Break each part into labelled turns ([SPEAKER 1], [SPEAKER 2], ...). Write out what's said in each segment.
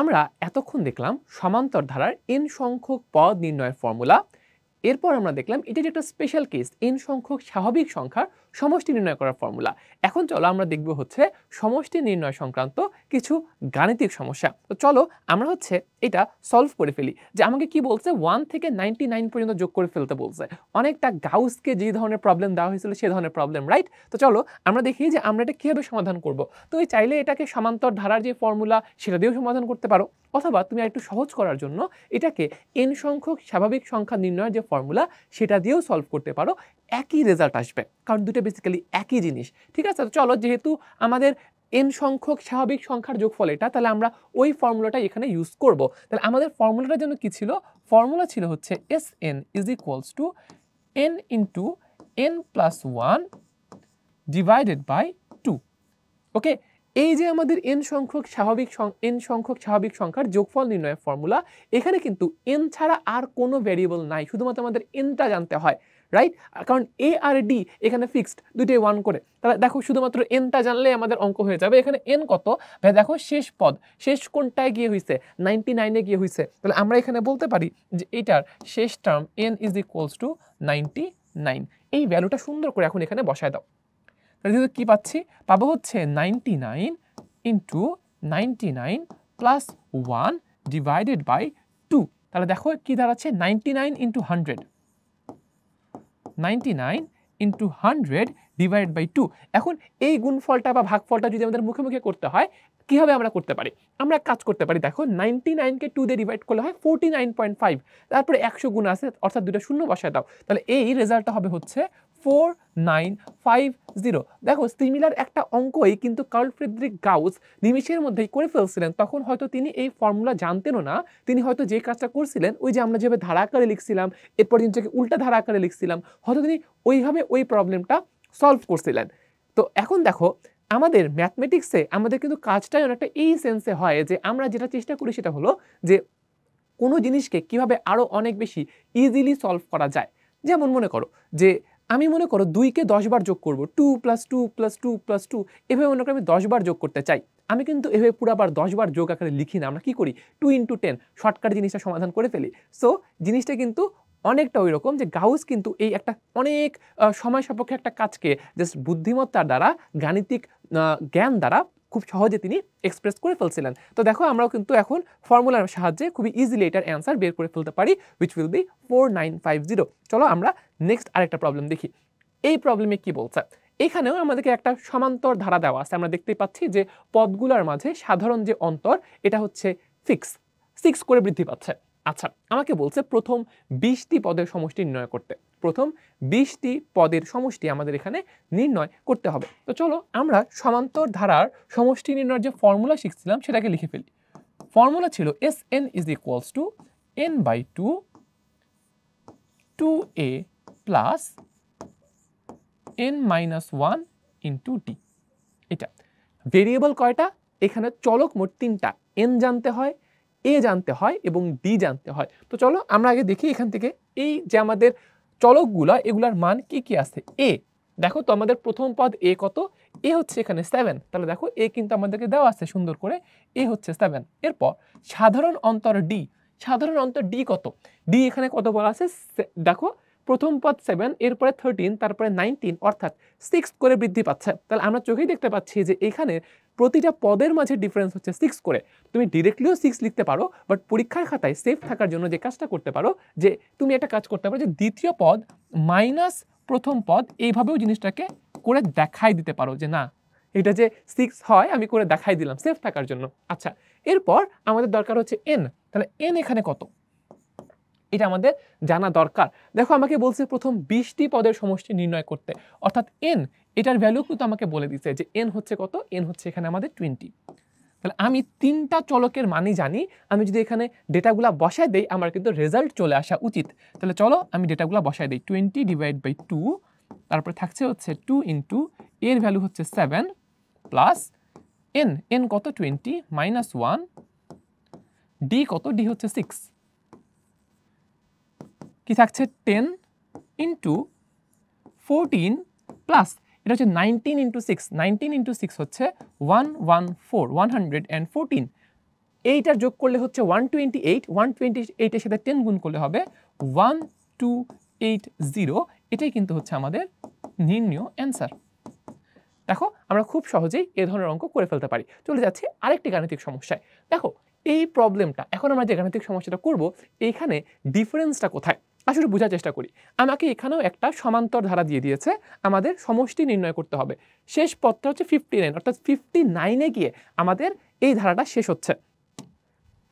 [SPEAKER 1] আমরা এতক্ষণ দেখলাম সমান্তর ধারার এন সংখ্যক পদ নির্ণয়ের ফর্মুলা এরপর আমরা দেখলাম এটা যে একটা স্পেশাল কেস এন সংখ্যক স্বাভাবিক সংখ্যার সমষ্টি নির্ণয় করার ফর্মুলা এখন চলো আমরা দেখব হচ্ছে সমষ্টি নির্ণয় সংক্রান্ত কিছু গাণিতিক সমস্যা তো চলো আমরা হচ্ছে এটা সলভ করে ফেলি যে আমাকে কি বলছে ওয়ান থেকে নাইনটি পর্যন্ত যোগ করে ফেলতে বলছে অনেকটা গাউসকে যে ধরনের প্রবলেম দেওয়া হয়েছিল সে ধরনের প্রবলেম রাইট তো চলো আমরা দেখি যে আমরা এটা কীভাবে সমাধান করব তো এই চাইলে এটাকে সমান্তর ধারার যে ফর্মুলা সেটা দিয়েও সমাধান করতে পারো অথবা তুমি একটু সহজ করার জন্য এটাকে এন সংখ্যক স্বাভাবিক সংখ্যা নির্ণয়ের যে ফর্মুলা সেটা দিয়েও সলভ করতে পারো একই রেজাল্ট আসবে কারণ দুটো বেসিক্যালি একই জিনিস ঠিক আছে চলো যেহেতু আমাদের এন সংখ্যক স্বাভাবিক সংখ্যার যোগফল এটা তাহলে আমরা ওই ফর্মুলাটা এখানে ইউজ করব তাহলে আমাদের ফর্মুলাটা জন্য কী ছিল ফর্মুলা ছিল হচ্ছে S N is equals to N into N plus one divided by two okay এই যে আমাদের এন সংখ্যক স্বাভাবিক এন সংখ্যক স্বাভাবিক সংখ্যার যোগফল নির্ণয়ের ফর্মুলা এখানে কিন্তু এন ছাড়া আর কোনো ভ্যারিয়েবল নাই শুধুমাত্র আমাদের এনটা জানতে হয় রাইট কারণ এ আর ডি এখানে ফিক্সড দুইটাই ওয়ান করে তাহলে দেখো শুধুমাত্র এনটা জানলে আমাদের অঙ্ক হয়ে যাবে এখানে এন কত ভাই দেখো শেষ পদ শেষ কোনটায় গিয়ে হয়েছে নাইনটি নাইনে গিয়ে হয়েছে তাহলে আমরা এখানে বলতে পারি যে এটার শেষ term N is equals to ninety nine এই ভ্যালুটা সুন্দর করে এখন এখানে বসায় দাও তাহলে যেহেতু কী পাচ্ছি পাবো হচ্ছে ninety nine into ninety nine plus one divided by two তাহলে দেখো কী দাঁড়াচ্ছে ninety nine into hundred 99 into hundred divide by two এখন এই গুণফলটা বা ভাগফলটা যদি আমাদের মুখে মুখে করতে হয় কিভাবে আমরা করতে পারি আমরা কাজ করতে পারি দেখো 99 নাইনকে টু দিয়ে ডিভাইড করলে হয় 49.5 নাইন পয়েন্ট ফাইভ তারপরে একশো গুণ আছে অর্থাৎ দুটো শূন্য বসায় দাও তাহলে এই রেজাল্টটা হবে হচ্ছে ফোর নাইন ফাইভ জিরো দেখো সিমিলার একটা অঙ্কই কিন্তু কার্ল ফ্রেডরিক গাউস নিমিষের মধ্যেই করে ফেলছিলেন তখন হয়তো তিনি এই ফর্মুলা জানতেনও না তিনি হয়তো যে কাজটা করছিলেন ওই যে আমরা যেভাবে ধারা আকারে লিখছিলাম এরপর জিনিসটাকে উল্টা ধারা আকারে লিখছিলাম হয়তো তিনি ওইভাবে ওই প্রবলেমটা সলভ করছিলেন তো এখন দেখো আমাদের ম্যাথমেটিক্সে আমাদের কিন্তু কাজটাই অনেকটা এই সেন্সে হয় যে আমরা যেটা চেষ্টা করি সেটা হলো যে কোনো জিনিসকে কিভাবে আরও অনেক বেশি ইজিলি সলভ করা যায় যেমন মনে করো যে আমি মনে করো দুইকে দশবার যোগ করব two plus two plus two plus two এভাবে মনে করো আমি দশবার যোগ করতে চাই আমি কিন্তু এভাবে পুরাবার দশবার যোগ আকারে লিখি না আমরা কী করি টু ইন্টু টেন শর্টকাট জিনিসটা সমাধান করে ফেলি সো জিনিসটা কিন্তু অনেকটা ওই রকম যে গাউস কিন্তু এই একটা অনেক সময় সাপেক্ষে একটা কাজকে জাস্ট বুদ্ধিমত্তার দ্বারা গাণিতিক জ্ঞান দ্বারা খুব সহজে তিনি এক্সপ্রেস করে ফেলছিলেন তো দেখো আমরাও কিন্তু এখন ফর্মুলার সাহায্যে খুবই ইজিলি এটার অ্যান্সার বের করে ফেলতে পারি which will be four nine five zero চলো আমরা নেক্সট আরেকটা প্রবলেম দেখি এই প্রবলেমে কি বলছে এখানেও আমাদেরকে একটা সমান্তর ধারা দেওয়া আছে আমরা দেখতেই পাচ্ছি যে পদগুলোর মাঝে সাধারণ যে অন্তর এটা হচ্ছে সিক্স সিক্স করে বৃদ্ধি পাচ্ছে আচ্ছা আমাকে বলছে প্রথম বিশটি পদের সমষ্টি নির্ণয় করতে প্রথম বিশটি পদের সমষ্টি আমাদের এখানে নির্ণয় করতে হবে তো চলো আমরা সমান্তর ধারার সমষ্টি নির্ণয়ের যে ফর্মুলা শিখছিলাম সেটাকে লিখে ফেলি ফর্মুলা ছিল S N is equals to N by two two A plus N minus one into D এটা ভেরিয়েবল কয়টা এখানে চলক মোট তিনটা এন জানতে হয় এ জানতে হয় এবং ডি জানতে হয় তো চলো আমরা আগে দেখি এখান থেকে এই যে আমাদের চলকগুলো এগুলার মান কি কি আছে এ দেখো তো আমাদের প্রথম পদ এ কত এ হচ্ছে এখানে সেভেন তাহলে দেখো এ কিন্তু আমাদেরকে দেওয়া আছে সুন্দর করে এ হচ্ছে সেভেন এরপর সাধারণ অন্তর ডি সাধারণ অন্তর ডি কত ডি এখানে কত বলা আছে দেখো প্রথম পদ সেভেন এরপরে থার্টিন তারপরে নাইনটিন অর্থাৎ সিক্স করে বৃদ্ধি পাচ্ছে তাহলে আমরা চোখেই দেখতে পাচ্ছি যে এখানে প্রতিটা পদের মাঝে ডিফারেন্স হচ্ছে সিক্স করে তুমি ডিরেক্টলিও সিক্স লিখতে পারো বাট পরীক্ষার খাতায় সেফ থাকার জন্য যে কাজটা করতে পারো যে তুমি একটা কাজ করতে পারো যে দ্বিতীয় পদ মাইনাস প্রথম পদ এইভাবেও জিনিসটাকে করে দেখাই দিতে পারো যে না এটা যে সিক্স হয় আমি করে দেখাই দিলাম সেফ থাকার জন্য আচ্ছা এরপর আমাদের দরকার হচ্ছে এন তাহলে এন এখানে কত এটা আমাদের জানা দরকার দেখো আমাকে বলছে প্রথম বিশটি পদের সমষ্টি নির্ণয় করতে অর্থাৎ এন এটার ভ্যালু কিন্তু আমাকে বলে দিচ্ছে যে এন হচ্ছে কত এন হচ্ছে এখানে আমাদের টোয়েন্টি তাহলে আমি তিনটা চলকের মানই জানি আমি যদি এখানে ডেটাগুলা বসায় দেই আমার কিন্তু রেজাল্ট চলে আসা উচিত তাহলে চলো আমি ডেটাগুলা বসায় দিই টোয়েন্টি ডিভাইড বাই টু তারপরে থাকছে হচ্ছে টু ইন্টু এর ভ্যালু হচ্ছে সেভেন প্লাস এন এন কত টোয়েন্টি মাইনাস ওয়ান ডি কত ডি হচ্ছে সিক্স কি থাকছে টেন ইন্টু ফোরটিন প্লাস এটা হচ্ছে nineteen into six nineteen into six হচ্ছে one one four one hundred and fourteen এইটার যোগ করলে হচ্ছে one twenty eight one twenty এইটের সাথে টেন গুণ করলে হবে ওয়ান টু এইট জিরো এটাই কিন্তু হচ্ছে আমাদের নির্ণীয় অ্যান্সার দেখো আমরা খুব সহজেই এ ধরনের অঙ্ক করে ফেলতে পারি চলে যাচ্ছি আরেকটি গাণিতিক সমস্যায় দেখো এই প্রবলেমটা এখন আমরা যে গাণিতিক সমস্যাটা করব এইখানে ডিফারেন্সটা কোথায় আসলে বোঝার চেষ্টা করি আমাকে এখানেও একটা সমান্তর ধারা দিয়ে দিয়েছে আমাদের সমষ্টি নির্ণয় করতে হবে শেষ পথটা হচ্ছে ফিফটি নাইন অর্থাৎ ফিফটি নাইনে গিয়ে আমাদের এই ধারাটা শেষ হচ্ছে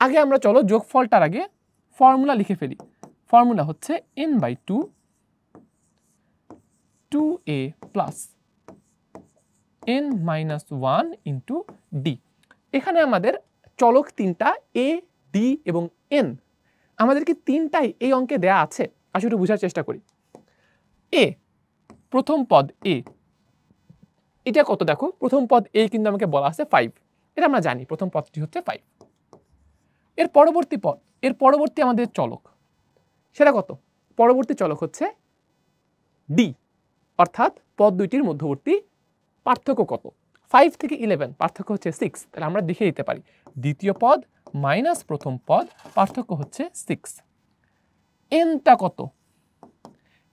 [SPEAKER 1] আগে আমরা চলো যোগফলটার আগে ফর্মুলা লিখে ফেলি ফর্মুলা হচ্ছে N by two two A plus N minus one into D এখানে আমাদের চলক তিনটা এ ডি এবং এন আমাদেরকে তিনটাই এই অঙ্কে দেয়া আছে আসলে একটু বোঝার চেষ্টা করি এ প্রথম পদ এ এটা কত দেখো প্রথম পদ এ কিন্তু আমাকে বলা আছে ফাইভ এটা আমরা জানি প্রথম পদটি হচ্ছে ফাইভ এর পরবর্তী পদ এর পরবর্তী আমাদের চলক সেটা কত পরবর্তী চলক হচ্ছে ডি অর্থাৎ পদ দুইটির মধ্যবর্তী পার্থক্য কত ফাইভ থেকে ইলেভেন পার্থক্য হচ্ছে সিক্স তাহলে আমরা দেখে দিতে পারি দ্বিতীয় পদ মাইনাস প্রথম পদ পার্থক্য হচ্ছে সিক্স এনটা কত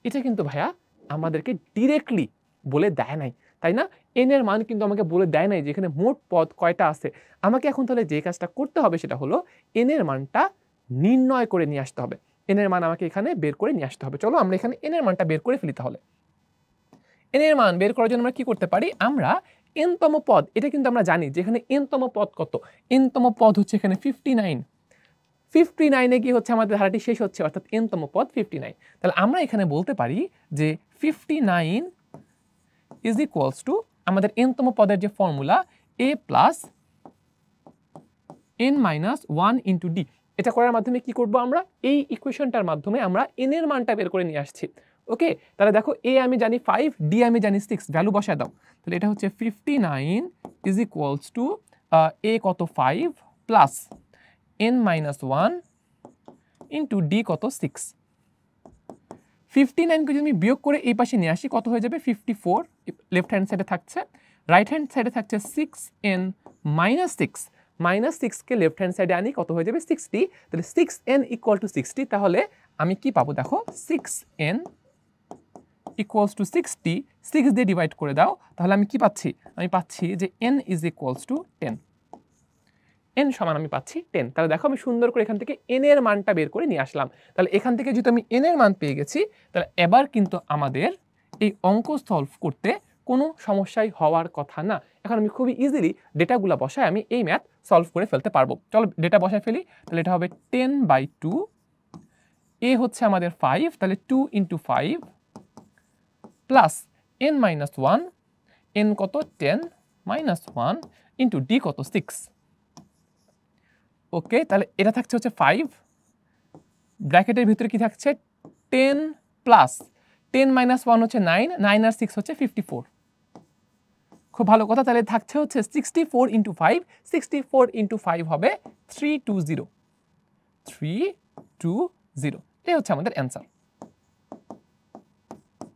[SPEAKER 1] এটা কিন্তু ভাইয়া আমাদেরকে ডিরেক্টলি বলে দেয় নাই তাই না এনের মান কিন্তু আমাকে বলে দেয় নাই যেখানে মোট পদ কয়টা আছে আমাকে এখন তাহলে যে কাজটা করতে হবে সেটা হলো এন এর মানটা নির্ণয় করে নিয়ে আসতে হবে এন মান আমাকে এখানে বের করে নিয়ে আসতে হবে চলো আমরা এখানে এনের মানটা বের করে ফেলি তাহলে এন মান বের করার জন্য আমরা কি করতে পারি আমরা এনতম পদ এটা কিন্তু আমরা জানি যেখানে এনতম পদ কত এনতম পদ হচ্ছে এখানে ফিফটি নাইন ফিফটি নাইনে কি হচ্ছে আমাদের ধারাটি শেষ হচ্ছে অর্থাৎ এনতম পদ ফিফটি নাইন তাহলে আমরা এখানে বলতে পারি যে fifty nine is equals to আমাদের এনতম পদের যে formula A plus N minus one into D এটা করার মাধ্যমে কি করব আমরা এই ইকুয়েশনটার মাধ্যমে আমরা এনের মানটা বের করে নিয়ে আসছি ওকে তাহলে দেখো এ আমি জানি ফাইভ ডি আমি জানি সিক্স ভ্যালু বসায় দাও তাহলে এটা হচ্ছে fifty nine is equals to A কত five plus N minus one into D কত সিক্স ফিফটি নাইনকে যদি আমি বিয়োগ করে এই পাশে নিয়ে আসি কত হয়ে যাবে ফিফটি ফোর লেফট হ্যান্ড সাইডে থাকছে রাইট হ্যান্ড সাইডে থাকছে six N minus six minus সিক্সকে লেফট হ্যান্ড সাইডে আনি কত হয়ে যাবে সিক্সটি তাহলে six N equal to sixty তাহলে আমি কি পাবো দেখো six N equals to sixty six দিয়ে ডিভাইড করে দাও তাহলে আমি কি পাচ্ছি আমি পাচ্ছি যে N is equals to ten N সমান আমি পাচ্ছি টেন তাহলে দেখো আমি সুন্দর করে এখান থেকে এন এর মানটা বের করে নিয়ে আসলাম তাহলে এখান থেকে যেহেতু আমি এন এর মান পেয়ে গেছি তাহলে এবার কিন্তু আমাদের এই অঙ্ক সলভ করতে কোনো সমস্যাই হওয়ার কথা না এখন আমি খুবই ইজিলি ডেটাগুলো বসায় আমি এই ম্যাথ সলভ করে ফেলতে পারবো চলো ডেটা বসায় ফেলি তাহলে এটা হবে টেন বাই টু এ হচ্ছে আমাদের ফাইভ তাহলে two into five plus N minus one N কত ten minus one into D কত সিক্স ওকে তাহলে এটা থাকছে হচ্ছে ফাইভ ব্র্যাকেটের ভিতরে কি থাকছে ten plus ten minus one হচ্ছে নাইন নাইন আর সিক্স হচ্ছে ফিফটি ফোর খুব ভালো কথা তাহলে থাকছে হচ্ছে sixty four into five sixty four into five হবে three two zero three two zero এটাই হচ্ছে আমাদের অ্যান্সার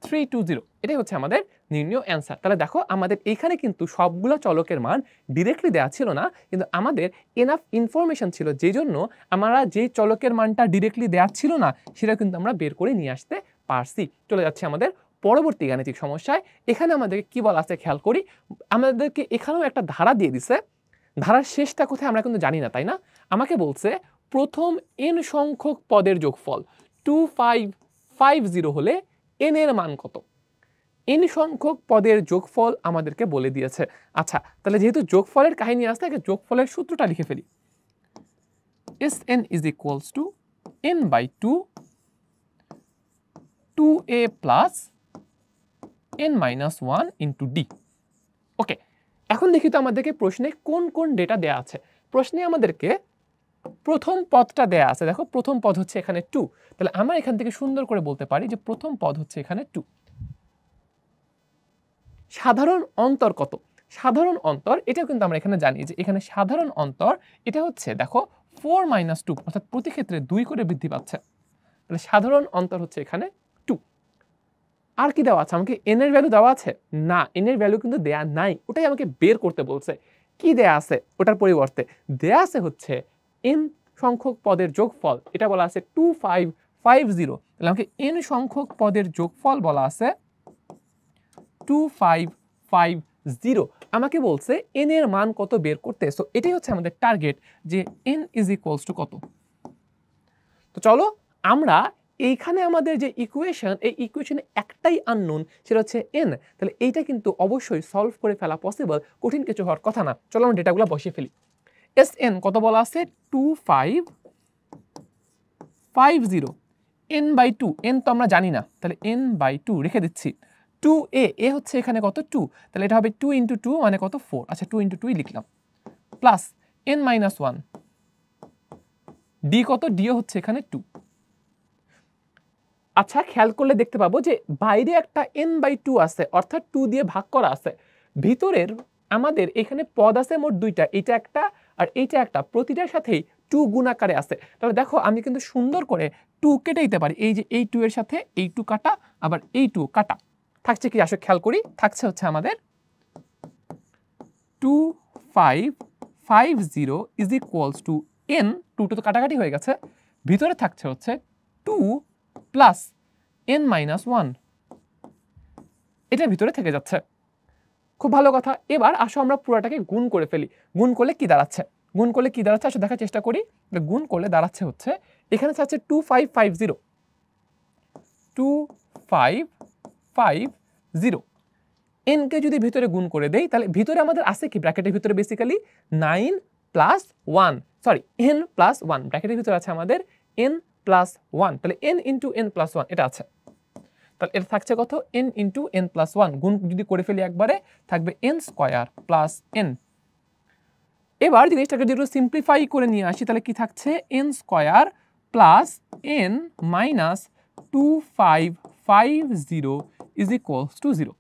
[SPEAKER 1] থ্রি টু জিরো এটাই হচ্ছে আমাদের নির্ণয় অ্যান্সার তাহলে দেখো আমাদের এখানে কিন্তু সবগুলো চলকের মান ডিরেক্টলি দেওয়া ছিল না কিন্তু আমাদের এনাফ ইনফরমেশান ছিল যে জন্য আমরা যে চলকের মানটা ডিরেক্টলি দেওয়া ছিল না সেটা কিন্তু আমরা বের করে নিয়ে আসতে পারছি চলে যাচ্ছে আমাদের পরবর্তী গাণিতিক সমস্যায় এখানে আমাদেরকে কি বলা আছে খেয়াল করি আমাদেরকে এখানেও একটা ধারা দিয়ে দিছে ধারার শেষটা কোথায় আমরা কিন্তু জানি না তাই না আমাকে বলছে প্রথম এন সংখ্যক পদের যোগফল টু ফাইভ ফাইভ জিরো হলে এন এর মান কত এন সংখ্যক পদের যোগফল আমাদেরকে বলে দিয়েছে আচ্ছা তাহলে যেহেতু যোগফলের কাহিনী আসছে আগে যোগফলের সূত্রটা লিখে ফেলি S N is equals to N by two two A plus N minus one into d okay এখন দেখি তো আমাদেরকে প্রশ্নে কোন কোন ডেটা দেয়া আছে প্রশ্নে আমাদেরকে প্রথম পদটা দেয়া আছে দেখো প্রথম পদ হচ্ছে এখানে টু তাহলে আমরা এখান থেকে সুন্দর করে বলতে পারি যে প্রথম পদ হচ্ছে এখানে টু সাধারণ অন্তর কত সাধারণ অন্তর এটাও কিন্তু আমরা এখানে জানি যে এখানে সাধারণ অন্তর এটা হচ্ছে দেখো ফোর মাইনাস টু অর্থাৎ প্রতি ক্ষেত্রে দুই করে বৃদ্ধি পাচ্ছে তাহলে সাধারণ অন্তর হচ্ছে এখানে টু আর কি দেওয়া আছে আমাকে এন এর ভ্যালু দেওয়া আছে না এন এর ভ্যালু কিন্তু দেয়া নাই ওটাই আমাকে বের করতে বলছে কি দেয়া আছে ওটার পরিবর্তে দেয়া আছে হচ্ছে এন সংখ্যক পদের যোগফল এটা বলা আছে টু ফাইভ ফাইভ জিরো তাহলে আমাকে এন সংখ্যক পদের যোগফল বলা আছে টু ফাইভ ফাইভ জিরো আমাকে বলছে এন এর মান কত বের করতে সো এটাই হচ্ছে আমাদের টার্গেট যে এন ইজ ইকুয়ালস টু কত তো চলো আমরা এইখানে আমাদের যে ইকুয়েশন এই ইকুয়েশনে একটাই আননোন সেটা হচ্ছে এন তাহলে এইটা কিন্তু অবশ্যই সলভ করে ফেলা পসিবল কঠিন কিছু হওয়ার কথা না চলো আমরা ডেটাগুলো বসিয়ে ফেলি এস এন কত বলা আছে two five five zero n by two n তো আমরা জানি না তাহলে এন বাই টু রেখে দিচ্ছি টু এ এ হচ্ছে এখানে কত টু তাহলে এটা হবে টু ইন্টু টু মানে কত ফোর আচ্ছা টু ইন্টু টুই লিখলাম plus N minus one D কত ডিও হচ্ছে এখানে টু আচ্ছা খেয়াল করলে দেখতে পাবো যে বাইরে একটা এন বাই টু আছে অর্থাৎ টু দিয়ে ভাগ করা আছে ভিতরের আমাদের এখানে পদ আছে মোট দুইটা এটা একটা আর এইটা একটা প্রতিটার সাথেই টু গুণ আকারে আছে তাহলে দেখো আমি কিন্তু সুন্দর করে টু কেটে দিতে পারি এই যে এই টু এর সাথে এই টু কাটা আবার এই টু কাটা থাকছে কি আসলে খেয়াল করি থাকছে হচ্ছে আমাদের two five five zero is two n two two তো কাটাকাটি হয়ে গেছে ভিতরে থাকছে হচ্ছে two plus N minus one এটা ভিতরে থেকে যাচ্ছে খুব ভালো কথা এবার আসো আমরা পুরাটাকে গুণ করে ফেলি গুণ করলে কি দাঁড়াচ্ছে গুণ করলে কি দাঁড়াচ্ছে আসো দেখার চেষ্টা করি গুণ করলে দাঁড়াচ্ছে হচ্ছে এখানে আছে two five five zero two five five zero এনকে যদি ভিতরে গুণ করে দেই তাহলে ভিতরে আমাদের আছে কি ব্র্যাকেটের ভিতরে basically nine plus one sorry n plus one ব্র্যাকেটের ভিতরে আছে আমাদের এন প্লাস ওয়ান তাহলে n into N plus one এটা আছে তাহলে এটা থাকছে কত n into N plus one গুণ যদি করে ফেলি একবারে থাকবে এন স্কোয়ার প্লাস এন এবার জিনিসটাকে যদি একটু সিম্পলিফাই করে নিয়ে আসি তাহলে কি থাকছে n square plus N minus two five five zero is to zero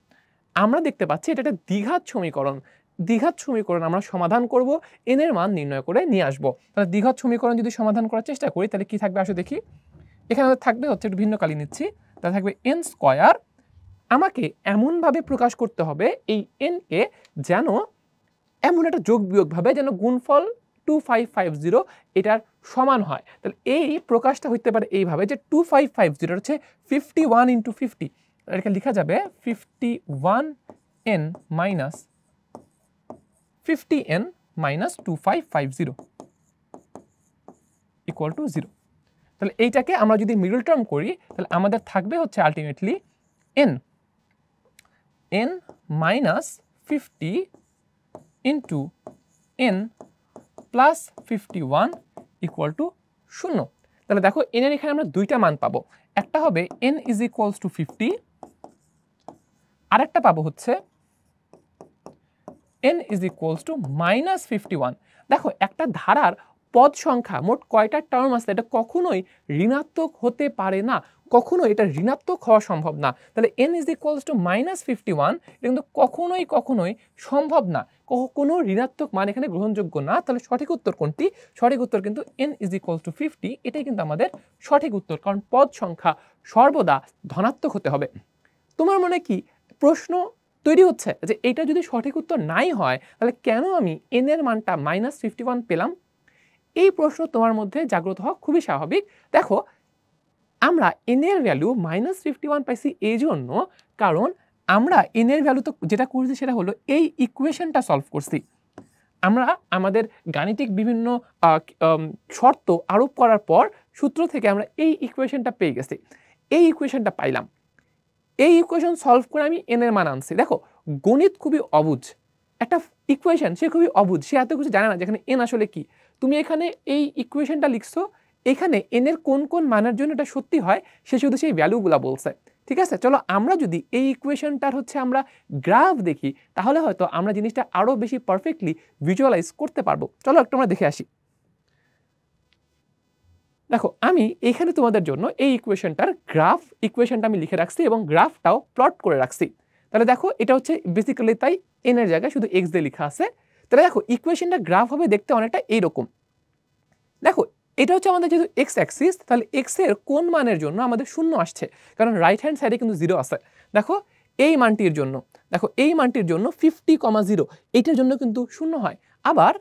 [SPEAKER 1] আমরা দেখতে পাচ্ছি এটা একটা দ্বিঘাত সমীকরণ দ্বিঘাত সমীকরণ আমরা সমাধান করব এন এর মান নির্ণয় করে নিয়ে আসবো তাহলে দ্বিঘাত সমীকরণ যদি সমাধান করার চেষ্টা করি তাহলে কি থাকবে আসো দেখি এখানে থাকবে হচ্ছে একটু ভিন্ন কালী নিচ্ছি তা থাকবে এন স্কয়ার আমাকে এমনভাবে প্রকাশ করতে হবে এই এনকে যেন এমন একটা যোগ বিয়োগভাবে যেন গুণফল টু ফাইভ ফাইভ জিরো এটার সমান হয় তাহলে এই প্রকাশটা হইতে পারে এইভাবে যে টু ফাইভ ফাইভ জিরো হচ্ছে ফিফটি ওয়ান ইন্টু ফিফটি এটাকে লেখা যাবে fifty one n minus fifty n minus two five five zero equal to zero তাহলে এইটাকে আমরা যদি মিডল টার্ম করি তাহলে আমাদের থাকবে হচ্ছে ultimately n n minus fifty into N plus fifty one equal to শূন্য তাহলে দেখো এনের এখানে আমরা দুইটা মান পাবো একটা হবে n is equals to fifty আরেকটা পাবো হচ্ছে n is equals to minus fifty one দেখো একটা ধারার পদ সংখ্যা মোট কয়টা টার্ম আছে এটা কখনোই ঋণাত্মক হতে পারে না কখনো এটা ঋণাত্মক হওয়া সম্ভব না তাহলে n is equals to minus fifty one এটা কিন্তু কখনোই কখনোই সম্ভব না কোনো ঋণাত্মক মান এখানে গ্রহণযোগ্য না তাহলে সঠিক উত্তর কোনটি সঠিক উত্তর কিন্তু n is equals to fifty এটাই কিন্তু আমাদের সঠিক উত্তর কারণ পদ সংখ্যা সর্বদা ধনাত্মক হতে হবে তোমার মনে কি প্রশ্ন তৈরি হচ্ছে যে এটা যদি সঠিক উত্তর নাই হয় তাহলে কেন আমি এন এর মানটা মাইনাস ফিফটি ওয়ান পেলাম এই প্রশ্ন তোমার মধ্যে জাগ্রত হওয়া খুবই স্বাভাবিক দেখো আমরা এন এর ভ্যালু মাইনাস ফিফটি ওয়ান পাইছি এই জন্য কারণ আমরা এন এর ভ্যালু তো যেটা করছি সেটা হলো এই ইকুয়েশনটা সলভ করছি আমরা আমাদের গাণিতিক বিভিন্ন শর্ত আরোপ করার পর সূত্র থেকে আমরা এই ইকুয়েশনটা পেয়ে গেছি এই ইকুয়েশনটা পাইলাম এই ইকুয়েশন সলভ করে আমি এন এর মান আনছি দেখো গণিত খুবই অবুঝ একটা ইকুয়েশন সে খুবই অবুঝ সে এত কিছু জানে না যেখানে এন আসলে কি তুমি এখানে এই ইকুয়েশনটা লিখছো এখানে এনের কোন কোন মানের জন্য এটা সত্যি হয় সে শুধু সেই ভ্যালুগুলা বলছে ঠিক আছে চলো আমরা যদি এই ইকুয়েশনটার হচ্ছে আমরা গ্রাফ দেখি তাহলে হয়তো আমরা জিনিসটা আরও বেশি পারফেক্টলি ভিজুয়ালাইজ করতে পারবো চলো একটু আমরা দেখে আসি দেখো আমি এখানে তোমাদের জন্য এই ইকুয়েশনটার গ্রাফ ইকুয়েশনটা আমি লিখে রাখছি এবং গ্রাফটাও প্লট করে রাখছি তাহলে দেখো এটা হচ্ছে বেসিক্যালি তাই এনের জায়গায় শুধু এক্স দিয়ে লেখা আছে তাহলে দেখো ইকুয়েশনটা গ্রাফ হবে দেখতে অনেকটা এইরকম দেখো এটা হচ্ছে আমাদের যেহেতু এক্স অ্যাক্সিস তাহলে এক্সের কোন মানের জন্য আমাদের শূন্য আসছে কারণ রাইট হ্যান্ড সাইডে কিন্তু জিরো আছে দেখো এই মানটির জন্য দেখো এই মানটির জন্য ফিফটি কমা জিরো এইটার জন্য কিন্তু শূন্য হয় আবার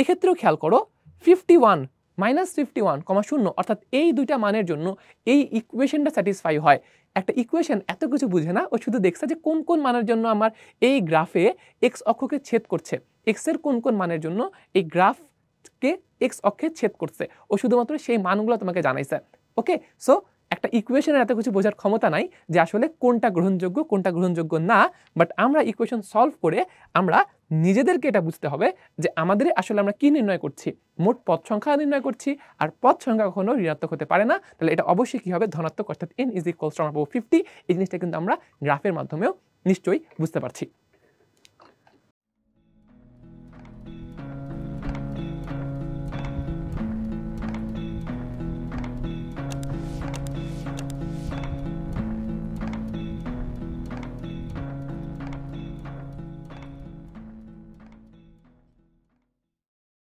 [SPEAKER 1] এক্ষেত্রেও খেয়াল করো fifty one minus fifty one কমা শূন্য অর্থাৎ এই দুইটা মানের জন্য এই ইকুয়েশনটা স্যাটিসফাই হয় একটা ইকুয়েশন এত কিছু বুঝে না ও শুধু দেখছে যে কোন কোন মানের জন্য আমার এই গ্রাফে এক্স অক্ষকে ছেদ করছে এক্সের কোন কোন মানের জন্য এই গ্রাফকে এক্স অক্ষে ছেদ করছে ও শুধুমাত্র সেই মানগুলো তোমাকে জানাইছে ওকে সো একটা ইকুয়েশনের এত কিছু বোঝার ক্ষমতা নাই যে আসলে কোনটা গ্রহণযোগ্য কোনটা গ্রহণযোগ্য না বাট আমরা ইকুয়েশন সলভ করে আমরা নিজেদেরকে এটা বুঝতে হবে যে আমাদের আসলে আমরা কি নির্ণয় করছি মোট পথ সংখ্যা নির্ণয় করছি আর পথ সংখ্যা কখনো ঋণাত্মক হতে পারে না তাহলে এটা অবশ্যই কী হবে ধনাত্মক অর্থাৎ এন ইজ ইকোয়ালস আমরা পাবো ফিফটি এই জিনিসটা কিন্তু আমরা গ্রাফের মাধ্যমেও নিশ্চয়ই বুঝতে পারছি